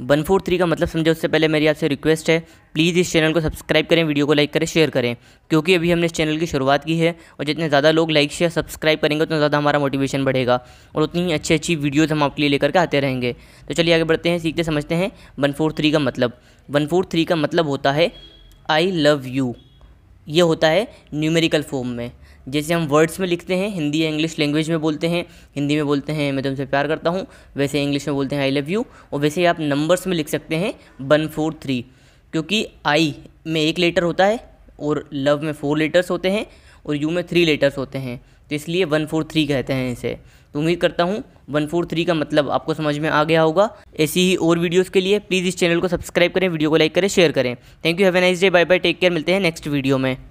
one four three का मतलब समझे उससे पहले मेरी आपसे रिक्वेस्ट है प्लीज़ इस चैनल को सब्सक्राइब करें वीडियो को लाइक करें शेयर करें क्योंकि अभी हमने इस चैनल की शुरुआत की है और जितने ज़्यादा लोग लाइक शेयर सब्सक्राइब करेंगे उतना तो ज़्यादा हमारा मोटिवेशन बढ़ेगा और उतनी ही अच्छी अच्छी वीडियोज़ हम आपके लिए लेकर के आते रहेंगे तो चलिए आगे बढ़ते हैं सीखते समझते हैं वन फोर थ्री का मतलब वन फोर थ्री का मतलब होता है आई लव यू ये होता है न्यूमेरिकल फॉर्म में जैसे हम वर्ड्स में लिखते हैं हिंदी या इंग्लिश लैंग्वेज में बोलते हैं हिंदी में बोलते हैं मैं तुमसे प्यार करता हूँ वैसे इंग्लिश में बोलते हैं आई लव यू और वैसे ही आप नंबर्स में लिख सकते हैं वन फोर थ्री क्योंकि आई में एक लेटर होता है और लव में फोर लेटर्स होते हैं और यू में थ्री लेटर्स होते हैं तो इसलिए वन फोर थ्री कहते हैं इसे तो उम्मीद करता हूँ वन फोर थ्री का मतलब आपको समझ में आ गया होगा ऐसी ही और वीडियोज़ के लिए प्लीज़ इस चैनल को सब्सक्राइब करें वीडियो को लाइक करें शेयर करें thank you have a nice day bye bye take care मिलते हैं नेक्स्ट वीडियो में